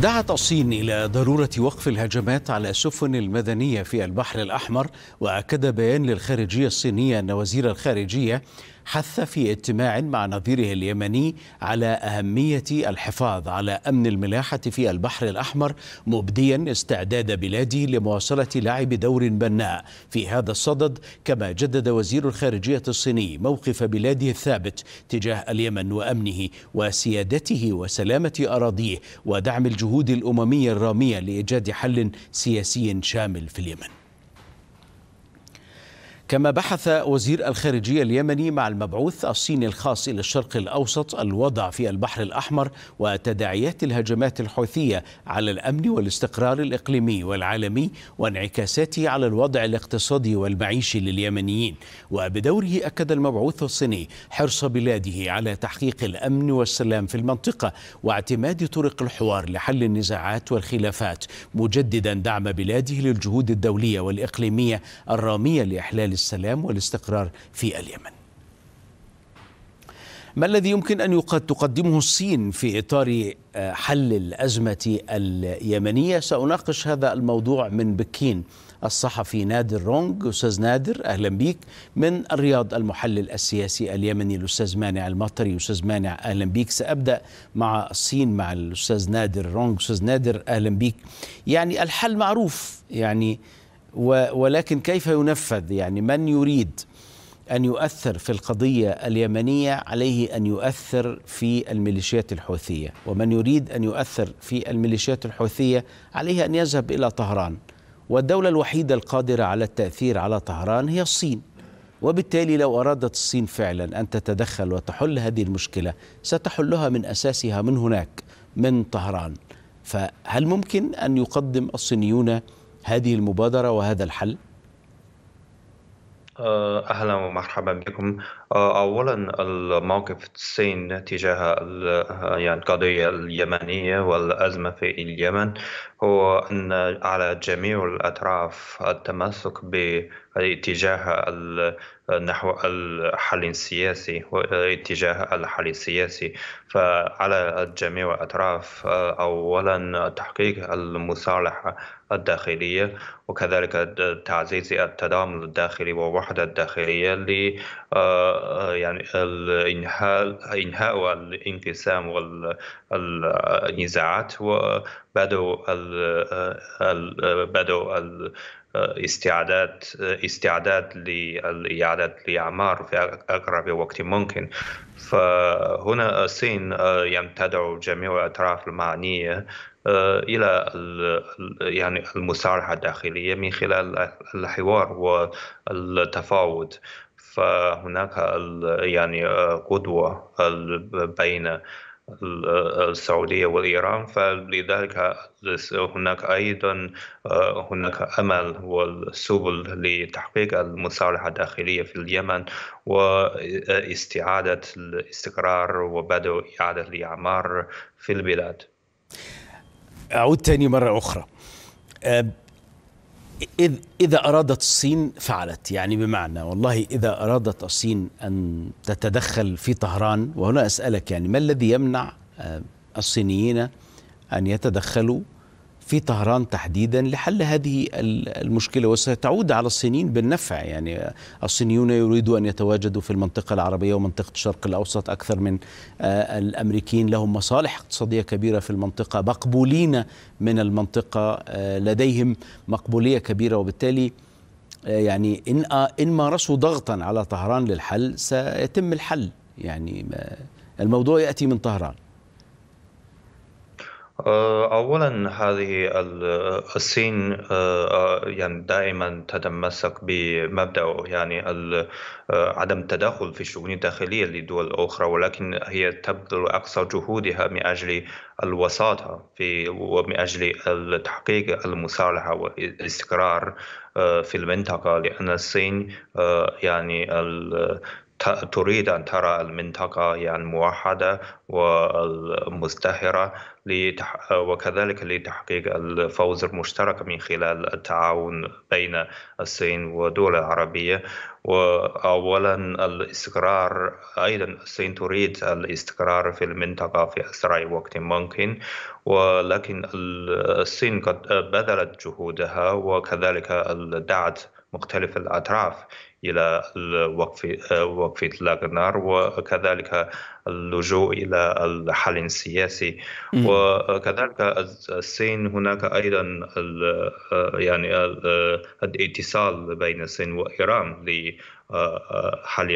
دعت الصين إلى ضرورة وقف الهجمات على السفن المدنية في البحر الأحمر وأكد بيان للخارجية الصينية أن وزير الخارجية حث في اجتماع مع نظيره اليمني على أهمية الحفاظ على أمن الملاحة في البحر الأحمر مبديا استعداد بلاده لمواصلة لعب دور بناء في هذا الصدد كما جدد وزير الخارجية الصيني موقف بلاده الثابت تجاه اليمن وأمنه وسيادته وسلامة أراضيه ودعم الجهود الأممية الرامية لإيجاد حل سياسي شامل في اليمن كما بحث وزير الخارجية اليمني مع المبعوث الصيني الخاص إلى الشرق الأوسط الوضع في البحر الأحمر وتداعيات الهجمات الحوثية على الأمن والاستقرار الإقليمي والعالمي وانعكاساته على الوضع الاقتصادي والمعيشي لليمنيين وبدوره أكد المبعوث الصيني حرص بلاده على تحقيق الأمن والسلام في المنطقة واعتماد طرق الحوار لحل النزاعات والخلافات مجددا دعم بلاده للجهود الدولية والإقليمية الرامية لإحلال السلام والاستقرار في اليمن ما الذي يمكن ان تقدمه الصين في اطار آه، حل الازمه اليمنيه ساناقش هذا الموضوع من بكين الصحفي نادر رونج استاذ نادر اهلا بك من الرياض المحلل السياسي اليمني الاستاذ مانع المطري استاذ مانع اهلا بك سابدا مع الصين مع الاستاذ نادر رونج استاذ نادر اهلا بك يعني الحل معروف يعني ولكن كيف ينفذ يعني من يريد أن يؤثر في القضية اليمنية عليه أن يؤثر في الميليشيات الحوثية ومن يريد أن يؤثر في الميليشيات الحوثية عليه أن يذهب إلى طهران والدولة الوحيدة القادرة على التأثير على طهران هي الصين وبالتالي لو أرادت الصين فعلا أن تتدخل وتحل هذه المشكلة ستحلها من أساسها من هناك من طهران فهل ممكن أن يقدم الصينيون هذه المبادرة وهذا الحل؟ آه، أهلا ومرحبا بكم أولا الموقف الصين تجاه يعني القضية اليمنية والأزمة في اليمن هو أن على جميع الأطراف التمسك باتجاه نحو الحل السياسي واتجاه الحل السياسي فعلى جميع الأطراف أولا تحقيق المصالحة الداخلية وكذلك تعزيز التضامن الداخلي والوحدة الداخلية يعني الانهاء انهاء والانقسام والنزاعات وبدوا بدوا استعداد استعداد لإعادة الإعمار في أقرب وقت ممكن فهنا الصين يمتدع يعني جميع الأطراف المعنية آه، الى يعني المصالحه الداخليه من خلال الحوار والتفاوض فهناك يعني آه، قدوة بين آه، السعودية وإيران فلذلك هناك أيضا آه، هناك أمل والسبل لتحقيق المصالحة الداخلية في اليمن واستعادة الاستقرار وبدء إعادة الإعمار في البلاد أعود تاني مرة أخرى إذ إذا أرادت الصين فعلت يعني بمعنى والله إذا أرادت الصين أن تتدخل في طهران وهنا أسألك يعني ما الذي يمنع آه، الصينيين أن يتدخلوا في طهران تحديدا لحل هذه المشكلة وستعود على الصينيين بالنفع يعني الصينيون يريدوا أن يتواجدوا في المنطقة العربية ومنطقة الشرق الأوسط أكثر من آه، الأمريكيين لهم مصالح اقتصادية كبيرة في المنطقة مقبولين من المنطقة آه، لديهم مقبولية كبيرة وبالتالي آه، يعني إن إن مارسوا ضغطا على طهران للحل سيتم الحل يعني الموضوع يأتي من طهران آه، أولا هذه الصين آه، آه، يعني دائما تتمسك بمبدأ يعني عدم التدخل في الشؤون الداخلية لدول أخرى ولكن هي تبذل أقصى جهودها من أجل الوساطة في ومن أجل تحقيق المصالحة والاستقرار في المنطقة لأن الصين يعني تريد أن ترى المنطقة يعني موحدة ومزدهرة لتح... وكذلك لتحقيق الفوز المشترك من خلال التعاون بين الصين والدول العربية وأولا الاستقرار أيضا الصين تريد الاستقرار في المنطقة في أسرع وقت ممكن ولكن الصين قد بذلت جهودها وكذلك دعت مختلف الأطراف إلى آه، وقف وقف إطلاق النار وكذلك اللجوء إلى الحل السياسي وكذلك الصين هناك أيضا آه، يعني آه، الاتصال بين الصين وإيران لحل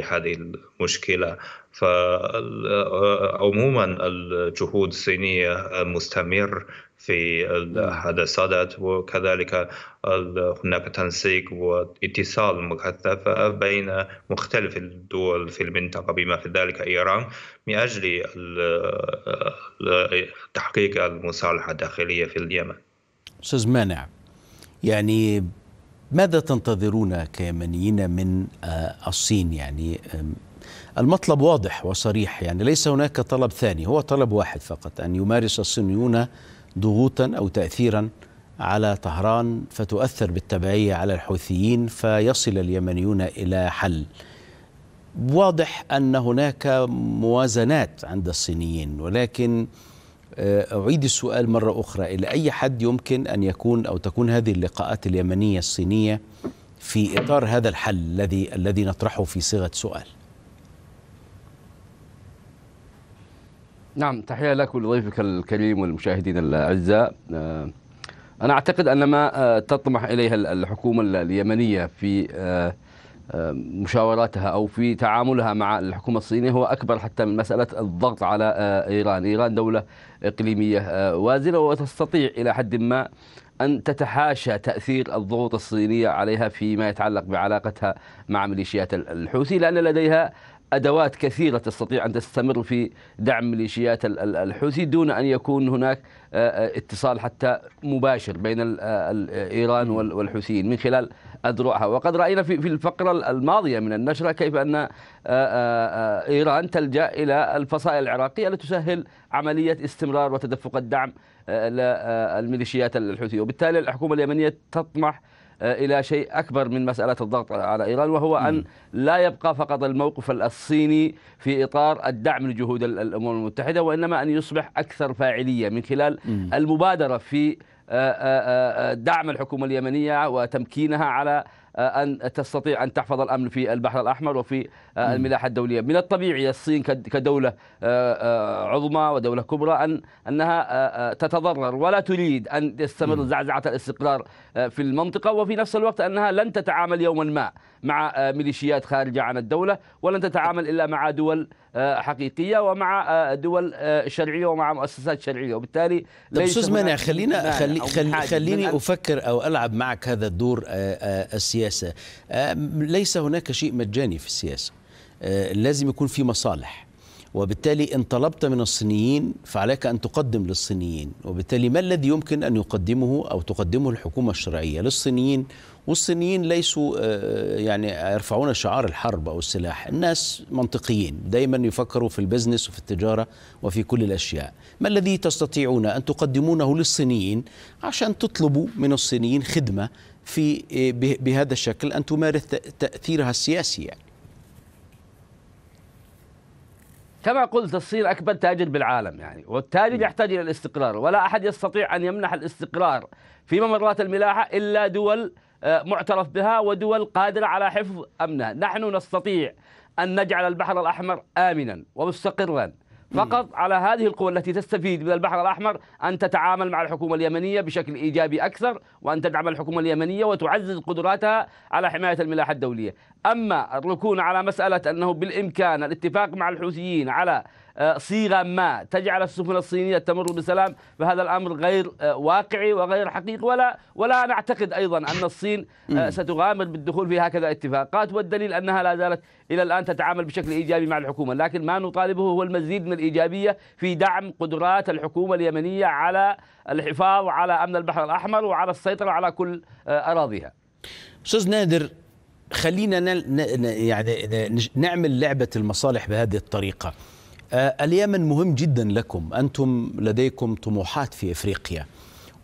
هذه المشكلة فعموما الجهود الصينية مستمر في الحدثات نعم. وكذلك هناك تنسيق واتصال مكثف بين مختلف الدول في المنطقة بما في ذلك إيران من أجل تحقيق المصالحة الداخلية في اليمن أستاذ مانع يعني ماذا تنتظرون كيمنيين من آه، الصين يعني المطلب واضح وصريح يعني ليس هناك طلب ثاني هو طلب واحد فقط أن يمارس الصينيون ضغوطا أو تأثيرا على طهران فتؤثر بالتبعية على الحوثيين فيصل اليمنيون إلى حل واضح أن هناك موازنات عند الصينيين ولكن آه، أعيد السؤال مرة أخرى إلى أي حد يمكن أن يكون أو تكون هذه اللقاءات اليمنية الصينية في إطار هذا الحل الذي الذي نطرحه في صيغة سؤال نعم تحية لك ولضيفك الكريم والمشاهدين الأعزاء آه، أنا أعتقد أن ما آه، تطمح إليه الحكومة اليمنية في آه، مشاوراتها أو في تعاملها مع الحكومة الصينية هو أكبر حتى من مسألة الضغط على إيران إيران دولة إقليمية وازنة وتستطيع إلى حد ما أن تتحاشى تأثير الضغوط الصينية عليها فيما يتعلق بعلاقتها مع ميليشيات الحوثي لأن لديها ادوات كثيره تستطيع ان تستمر في دعم ميليشيات الحوثي دون ان يكون هناك آه، آه، اتصال حتى مباشر بين آه، ايران والحوثيين من خلال اذرعها وقد راينا في الفقره الماضيه من النشره كيف ان ايران تلجا الى الفصائل العراقيه لتسهل عمليه استمرار وتدفق الدعم للميليشيات الحوثيه وبالتالي الحكومه اليمنيه تطمح آه، إلى شيء أكبر من مسألة الضغط على إيران وهو أن لا يبقى فقط الموقف الصيني في إطار الدعم لجهود الأمم المتحدة وإنما أن يصبح أكثر فاعلية من خلال المبادرة في آه، آه، دعم الحكومة اليمنية وتمكينها على آه، أن تستطيع أن تحفظ الأمن في البحر الأحمر وفي آه، الملاحة الدولية من الطبيعي الصين كدولة آه، عظمى ودولة كبرى أن أنها تتضرر ولا تريد أن تستمر زعزعة الاستقرار في المنطقة وفي نفس الوقت أنها لن تتعامل يوما ما مع آه، ميليشيات خارجة عن الدولة ولن تتعامل إلا مع دول آه، حقيقية ومع آه، دول شرعية ومع مؤسسات شرعية وبالتالي طب أستاذ مانع خلينا خلي خلي خليني أفكر أو ألعب معك هذا الدور السياسة ليس هناك شيء مجاني في السياسة لازم يكون في مصالح وبالتالي ان طلبت من الصينيين فعليك ان تقدم للصينيين وبالتالي ما الذي يمكن ان يقدمه او تقدمه الحكومه الشرعيه للصينيين والصينيين ليسوا آه، آه، يعني يرفعون شعار الحرب او السلاح، الناس منطقيين دايما يفكروا في البزنس وفي التجاره وفي كل الاشياء، ما الذي تستطيعون ان تقدمونه للصينيين عشان تطلبوا من الصينيين خدمه في آه، بهذا الشكل ان تمارس تاثيرها السياسي يعني. كما قلت الصين اكبر تاجر بالعالم يعني والتاجر يحتاج الى الاستقرار ولا احد يستطيع ان يمنح الاستقرار في ممرات الملاحه الا دول آه، معترف بها ودول قادرة على حفظ أمنها نحن نستطيع أن نجعل البحر الأحمر آمنا ومستقرا فقط على هذه القوى التي تستفيد من البحر الأحمر أن تتعامل مع الحكومة اليمنية بشكل إيجابي أكثر وأن تدعم الحكومة اليمنية وتعزز قدراتها على حماية الملاحة الدولية أما الركون على مسألة أنه بالإمكان الاتفاق مع الحوثيين على آه، صيغة ما تجعل السفن الصينية تمر بسلام فهذا الأمر غير آه، واقعي وغير حقيقي ولا ولا نعتقد أيضا أن الصين آه، ستغامر بالدخول في هكذا اتفاقات والدليل أنها لا زالت إلى الآن تتعامل بشكل إيجابي مع الحكومة لكن ما نطالبه هو المزيد من الإيجابية في دعم قدرات الحكومة اليمنية على الحفاظ على أمن البحر الأحمر وعلى السيطرة على كل أراضيها أستاذ نادر خلينا يعني نعمل لعبة المصالح بهذه الطريقة آه، اليمن مهم جدا لكم انتم لديكم طموحات في افريقيا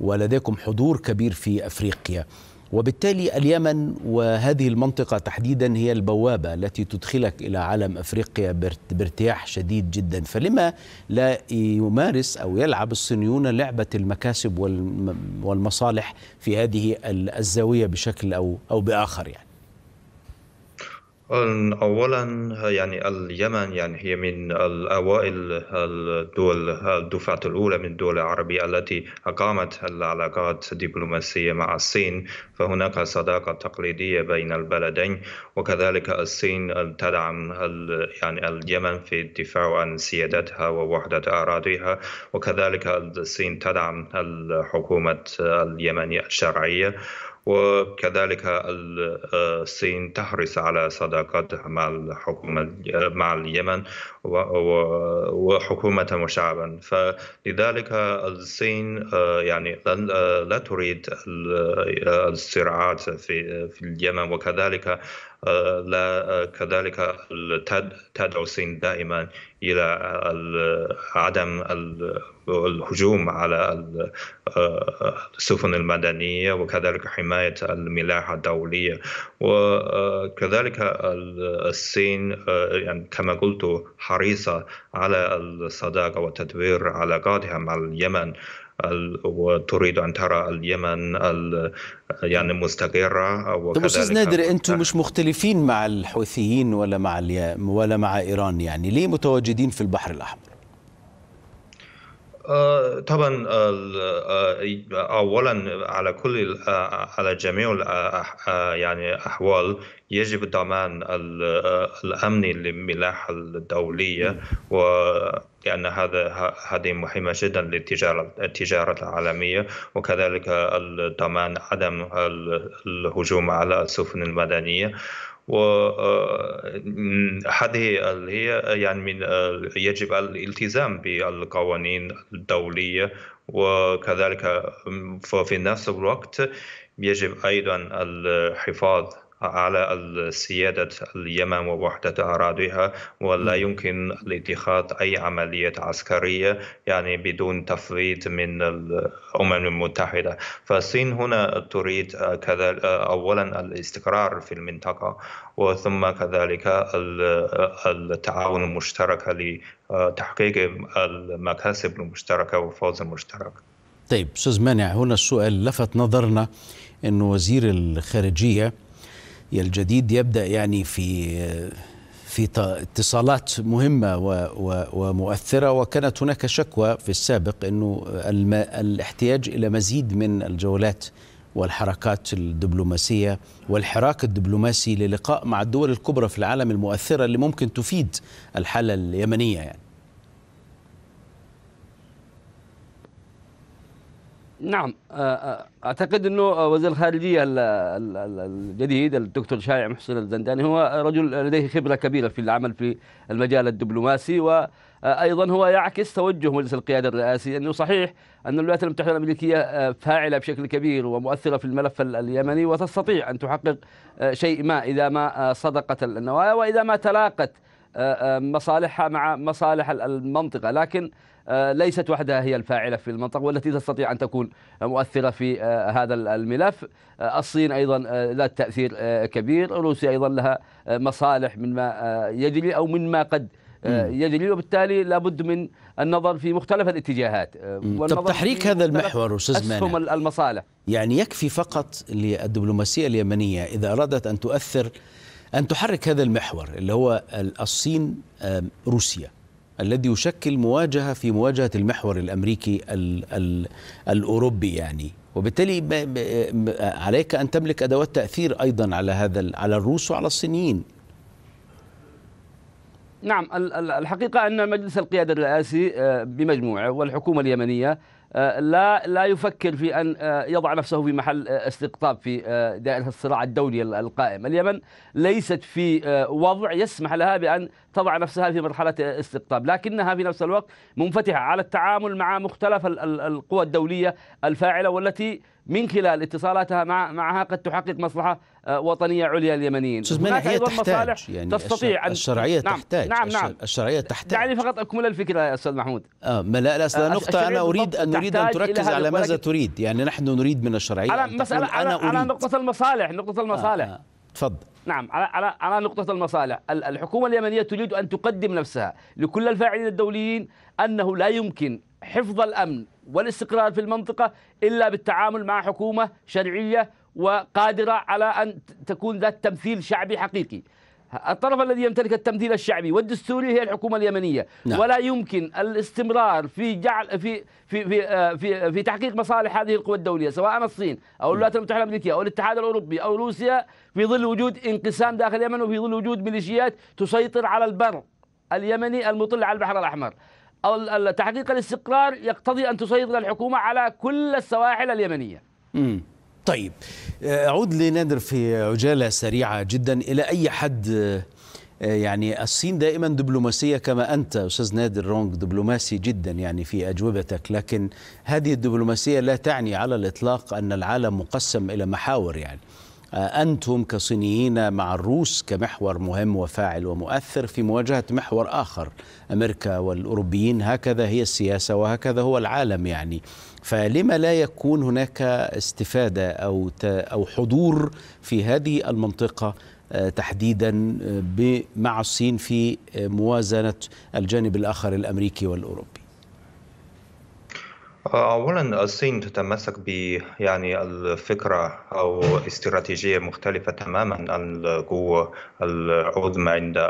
ولديكم حضور كبير في افريقيا وبالتالي اليمن وهذه المنطقه تحديدا هي البوابه التي تدخلك الى عالم افريقيا بارتياح شديد جدا فلما لا يمارس او يلعب الصينيون لعبه المكاسب والمصالح في هذه الزاويه بشكل او او باخر يعني أولًا يعني اليمن يعني هي من الأوائل الدول الدفعة الأولى من الدول العربية التي أقامت العلاقات الدبلوماسية مع الصين، فهناك صداقة تقليدية بين البلدين، وكذلك الصين تدعم يعني اليمن في الدفاع عن سيادتها ووحدة أراضيها، وكذلك الصين تدعم الحكومة حكومة اليمن الشرعية. وكذلك آه، الصين تحرص على صداقاتها مع الحكومة آه، مع اليمن وحكومة وشعبا فلذلك الصين آه، يعني لا تريد الصراعات في اليمن وكذلك آه، لا آه، كذلك تدعو الصين دائما الى عدم الهجوم على آه، السفن المدنيه وكذلك حمايه الملاحه الدوليه وكذلك الصين يعني كما قلت حريصه على الصداقه وتطوير علاقاتها مع اليمن وتريد ان ترى اليمن يعني مستقره طيب استاذ نادر انتم مش مختلفين مع الحوثيين ولا مع ولا مع ايران يعني ليه متواجدين في البحر الاحمر؟ آه، طبعا آه، آه، اولا على كل على جميع يعني الاحوال يجب ضمان الامن للملاحه الدوليه لأن هذا هذه مهمه جدا للتجاره التجاره العالميه وكذلك ضمان عدم الهجوم على السفن المدنيه وهذه آه، هذه هي يعني من يجب الالتزام بالقوانين الدولية وكذلك في نفس الوقت يجب أيضا الحفاظ على سيادة اليمن ووحدة أراضيها ولا نعم. يمكن لاتخاذ أي عملية عسكرية يعني بدون تفويض من الأمم المتحدة فالصين هنا تريد كذلك أولا الاستقرار في المنطقة وثم كذلك التعاون المشترك لتحقيق المكاسب المشتركة والفوز المشترك طيب استاذ مانع هنا السؤال لفت نظرنا أن وزير الخارجيه الجديد يبدا يعني في في اتصالات مهمه ومؤثره وكانت هناك شكوى في السابق انه الاحتياج الى مزيد من الجولات والحركات الدبلوماسيه والحراك الدبلوماسي للقاء مع الدول الكبرى في العالم المؤثره اللي ممكن تفيد الحاله اليمنيه يعني نعم آه، آه، اعتقد انه وزير الخارجيه الجديد الدكتور شايع محسن الزنداني هو رجل لديه خبره كبيره في العمل في المجال الدبلوماسي وايضا آه، هو يعكس توجه مجلس القياده الرئاسي انه صحيح ان الولايات المتحده الامريكيه فاعله بشكل كبير ومؤثره في الملف اليمني وتستطيع ان تحقق شيء ما اذا ما صدقت النوايا واذا ما تلاقت مصالحها مع مصالح المنطقه لكن آه، ليست وحدها هي الفاعلة في المنطقة والتي تستطيع أن تكون مؤثرة في آه، هذا الملف آه، الصين أيضا ذات تأثير كبير روسيا أيضا لها مصالح مما يجري أو مما قد يجري وبالتالي لابد من النظر في مختلف الاتجاهات طب تحريك هذا المحور استاذ مانع المصالح يعني يكفي فقط للدبلوماسيه اليمنيه اذا ارادت ان تؤثر ان تحرك هذا المحور اللي هو الصين روسيا الذي يشكل مواجهة في مواجهة المحور الأمريكي الـ الـ الأوروبي يعني وبالتالي عليك أن تملك أدوات تأثير أيضا على هذا على الروس وعلى الصينيين نعم الحقيقة أن مجلس القيادة الرئاسي آه، بمجموعة والحكومة اليمنية آه، لا لا يفكر في ان آه، يضع نفسه في محل آه، استقطاب في دائره الصراع الدولي القائم، اليمن ليست في وضع يسمح لها بان تضع نفسها في مرحله استقطاب، لكنها في نفس الوقت منفتحه على التعامل مع مختلف القوى الدوليه الفاعله والتي من خلال اتصالاتها مع معها قد تحقق مصلحه وطنيه عليا لليمنيين هناك ايضا مصالح يعني تستطيع ان الشرعيه نعم تحتاج نعم نعم الشرعيه تحتاج دعني فقط اكمل الفكره يا استاذ محمود آه ما لا لا نقطه انا اريد ان تريد ان تركز على ماذا تريد يعني نحن نريد من الشرعيه على مسألة أنا, أنا على نقطه المصالح نقطه المصالح آه آه. تفضل نعم على على على نقطة المصالح، الحكومة اليمنية تريد أن تقدم نفسها لكل الفاعلين الدوليين أنه لا يمكن حفظ الأمن والاستقرار في المنطقة إلا بالتعامل مع حكومة شرعية وقادرة على أن تكون ذات تمثيل شعبي حقيقي الطرف الذي يمتلك التمثيل الشعبي والدستوري هي الحكومة اليمنية نعم. ولا يمكن الاستمرار في جعل في في في آه، في, آه، في تحقيق مصالح هذه القوى الدولية سواء الصين أو نعم. الولايات المتحدة الأمريكية أو الاتحاد الأوروبي أو روسيا في ظل وجود انقسام داخل اليمن وفي ظل وجود ميليشيات تسيطر على البر اليمني المطل على البحر الأحمر أو تحقيق الاستقرار يقتضي أن تسيطر الحكومة على كل السواحل اليمنية. م. طيب أعود آه، لنادر في عجالة سريعة جدا إلى أي حد آه، يعني الصين دائما دبلوماسية كما أنت أستاذ نادر رونج دبلوماسي جدا يعني في أجوبتك لكن هذه الدبلوماسية لا تعني على الإطلاق أن العالم مقسم إلى محاور يعني أنتم كصينيين مع الروس كمحور مهم وفاعل ومؤثر في مواجهة محور آخر أمريكا والأوروبيين هكذا هي السياسة وهكذا هو العالم يعني فلما لا يكون هناك استفادة أو, أو حضور في هذه المنطقة آه، تحديدا آه، مع الصين في آه، موازنة الجانب الآخر الأمريكي والأوروبي أولا الصين تتمسك ب يعني الفكرة أو استراتيجية مختلفة تماما عن القوة العظمى عند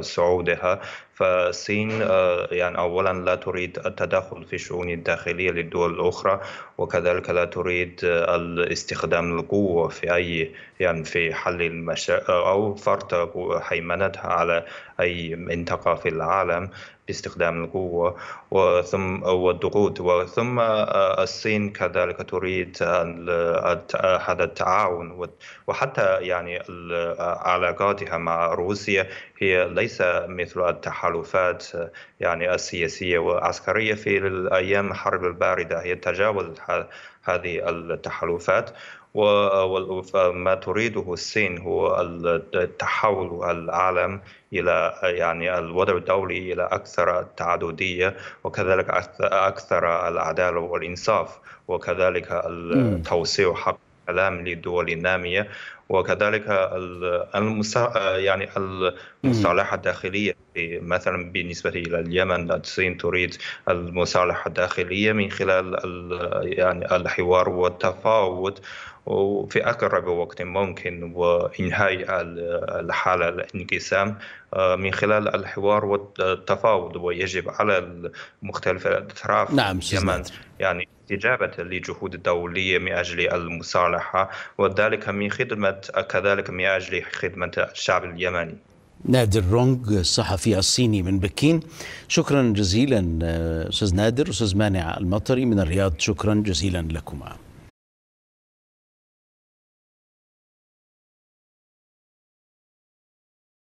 صعودها فالصين آه، يعني أولا لا تريد التدخل في الشؤون الداخلية للدول الأخرى وكذلك لا تريد آه، استخدام القوة في أي يعني في حل المشاكل آه، أو فرض هيمنتها على أي منطقة في العالم باستخدام القوة وثم والضغوط وثم الصين كذلك تريد هذا التعاون وحتى يعني علاقاتها مع روسيا هي ليس مثل التحالفات يعني السياسية والعسكرية في الأيام الحرب الباردة هي تجاوز هذه التحالفات وما تريده الصين هو تحول العالم الى يعني الوضع الدولي الى اكثر تعدديه وكذلك اكثر العداله والانصاف وكذلك التوسيع حق الاعلام للدول الناميه وكذلك يعني المصالحه الداخليه مثلا بالنسبه الى اليمن الصين تريد المصالحه الداخليه من خلال يعني الحوار والتفاوض وفي أقرب وقت ممكن وإنهاء الحالة الانقسام آه، من خلال الحوار والتفاوض ويجب على مختلف الأطراف نعم يعني استجابة لجهود الدولية من أجل المصالحة وذلك من خدمة كذلك من أجل خدمة الشعب اليمني نادر رونغ الصحفي الصيني من بكين شكرا جزيلا أستاذ نادر أستاذ مانع المطري من الرياض شكرا جزيلا لكما